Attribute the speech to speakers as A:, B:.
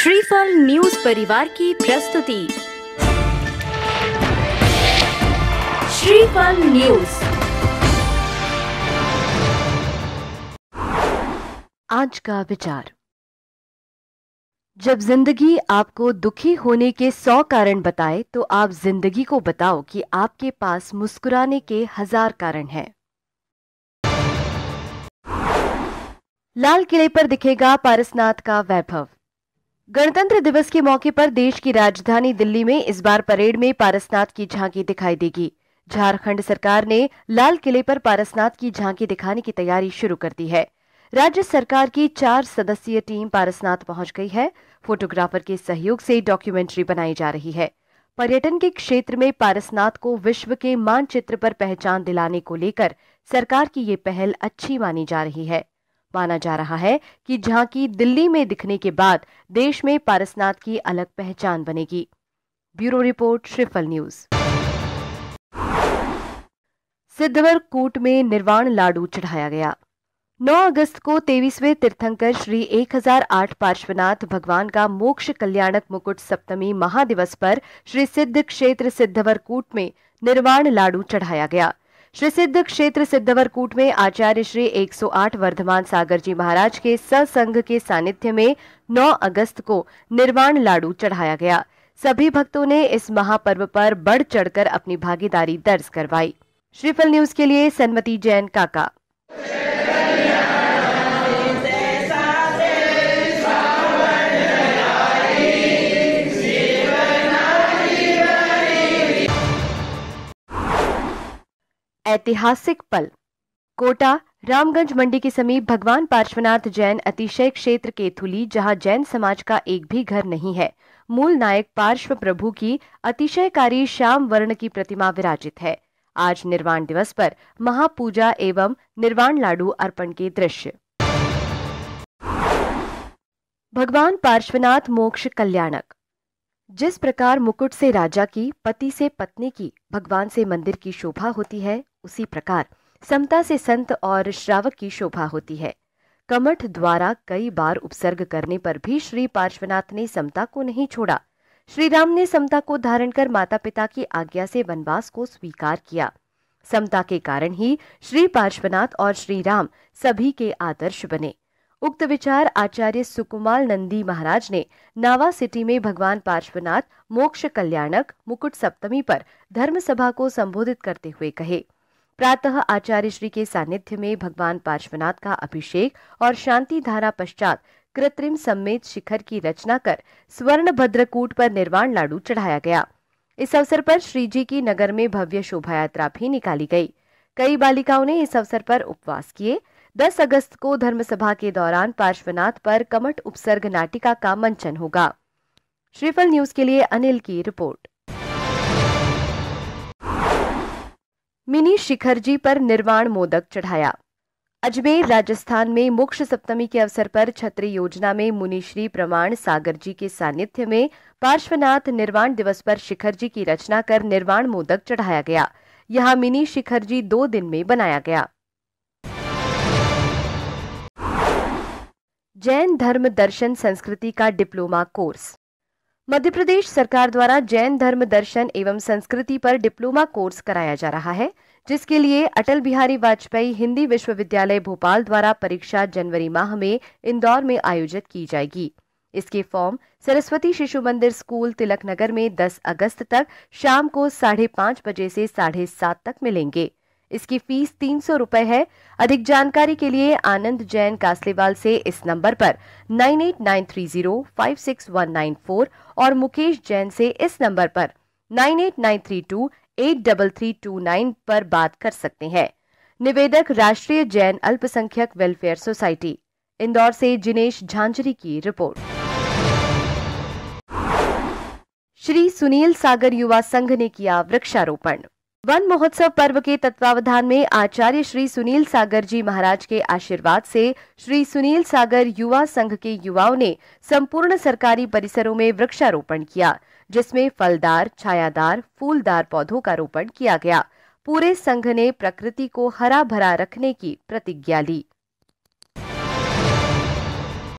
A: श्रीफल न्यूज परिवार की प्रस्तुति श्रीफल न्यूज आज का विचार जब जिंदगी आपको दुखी होने के सौ कारण बताए तो आप जिंदगी को बताओ कि आपके पास मुस्कुराने के हजार कारण हैं। लाल किले पर दिखेगा पारसनाथ का वैभव गणतंत्र दिवस के मौके पर देश की राजधानी दिल्ली में इस बार परेड में पारसनाथ की झांकी दिखाई देगी झारखंड सरकार ने लाल किले पर पारसनाथ की झांकी दिखाने की तैयारी शुरू कर दी है राज्य सरकार की चार सदस्यीय टीम पारसनाथ पहुंच गई है फोटोग्राफर के सहयोग से डॉक्यूमेंट्री बनाई जा रही है पर्यटन के क्षेत्र में पारसनाथ को विश्व के मानचित्र पर पहचान दिलाने को लेकर सरकार की ये पहल अच्छी मानी जा रही है माना जा रहा है कि झांकी दिल्ली में दिखने के बाद देश में पारसनाथ की अलग पहचान बनेगी bureau report Shriphal news Siddhavarkut में निर्वाण लाडू चढ़ाया गया 9 अगस्त को तेईसवे तीर्थंकर श्री 1008 पार्श्वनाथ भगवान का मोक्ष कल्याणक मुकुट सप्तमी महादिवस पर श्री सिद्ध क्षेत्र सिद्धवर कूट में निर्वाण लाडू चढ़ाया गया श्री सिद्ध क्षेत्र सिद्धवरकूट में आचार्य श्री 108 वर्धमान सागर जी महाराज के ससंघ के सानिध्य में 9 अगस्त को निर्वाण लाडू चढ़ाया गया सभी भक्तों ने इस महापर्व पर बढ़ चढ़कर अपनी भागीदारी दर्ज करवाई श्रीफल न्यूज के लिए सन्मति जैन काका ऐतिहासिक पल कोटा रामगंज मंडी के समीप भगवान पार्श्वनाथ जैन अतिशय क्षेत्र के थुली जहां जैन समाज का एक भी घर नहीं है मूल नायक पार्श्व प्रभु की अतिशयकारी श्याम वर्ण की प्रतिमा विराजित है आज निर्वाण दिवस पर महापूजा एवं निर्वाण लाडू अर्पण के दृश्य भगवान पार्श्वनाथ मोक्ष कल्याणक जिस प्रकार मुकुट से राजा की पति से पत्नी की भगवान से मंदिर की शोभा होती है उसी प्रकार समता से संत और श्रावक की शोभा होती है कमठ द्वारा कई बार उपसर्ग करने पर भी श्री पार्श्वनाथ ने समता को नहीं छोड़ा श्री राम ने समता को धारण कर माता पिता की आज्ञा से वनवास को स्वीकार किया समता के कारण ही श्री पार्श्वनाथ और श्री राम सभी के आदर्श बने उक्त विचार आचार्य सुकुमाल नंदी महाराज ने नावा सिटी में भगवान पार्श्वनाथ मोक्ष कल्याणक मुकुट सप्तमी पर धर्म सभा को संबोधित करते हुए कहे प्रातः आचार्य श्री के सानिध्य में भगवान पार्श्वनाथ का अभिषेक और शांति धारा पश्चात कृत्रिम सम्मेत शिखर की रचना कर स्वर्ण भद्रकूट पर निर्वाण लाडू चढ़ाया गया इस अवसर पर श्री जी की नगर में भव्य शोभा यात्रा भी निकाली गई कई बालिकाओं ने इस अवसर पर उपवास किए 10 अगस्त को धर्मसभा के दौरान पार्श्वनाथ पर कमट उपसर्ग नाटिका का मंचन होगा श्रीफल न्यूज के लिए अनिल की रिपोर्ट मिनी शिखर जी पर निर्वाण मोदक चढ़ाया अजमेर राजस्थान में मोक्ष सप्तमी के अवसर पर छत्री योजना में मुनिश्री प्रमाण सागर जी के सानिध्य में पार्श्वनाथ निर्वाण दिवस पर शिखर जी की रचना कर निर्वाण मोदक चढ़ाया गया यहाँ मिनी शिखर जी दो दिन में बनाया गया जैन धर्म दर्शन संस्कृति का डिप्लोमा कोर्स मध्य प्रदेश सरकार द्वारा जैन धर्म दर्शन एवं संस्कृति पर डिप्लोमा कोर्स कराया जा रहा है जिसके लिए अटल बिहारी वाजपेयी हिंदी विश्वविद्यालय भोपाल द्वारा परीक्षा जनवरी माह में इंदौर में आयोजित की जाएगी इसके फॉर्म सरस्वती शिशु मंदिर स्कूल तिलक नगर में 10 अगस्त तक शाम को साढ़े पाँच बजे से साढ़े सात तक मिलेंगे इसकी फीस तीन सौ रूपये है अधिक जानकारी के लिए आनंद जैन कासलेवाल से इस नंबर पर nine eight nine three zero five six one nine four और मुकेश जैन से इस नंबर पर nine eight nine three two eight double three two nine पर बात कर सकते हैं निवेदक राष्ट्रीय जैन अल्पसंख्यक वेलफेयर सोसाइटी इंदौर से जिनेश झांझरी की रिपोर्ट श्री सुनील सागर युवा संघ ने किया वृक्षारोपण वन महोत्सव पर्व के तत्वावधान में आचार्य श्री सुनील सागर जी महाराज के आशीर्वाद से श्री सुनील सागर युवा संघ के युवाओं ने संपूर्ण सरकारी परिसरों में वृक्षारोपण किया जिसमें फलदार छायादार फूलदार पौधों का रोपण किया गया पूरे संघ ने प्रकृति को हरा भरा रखने की प्रतिज्ञा ली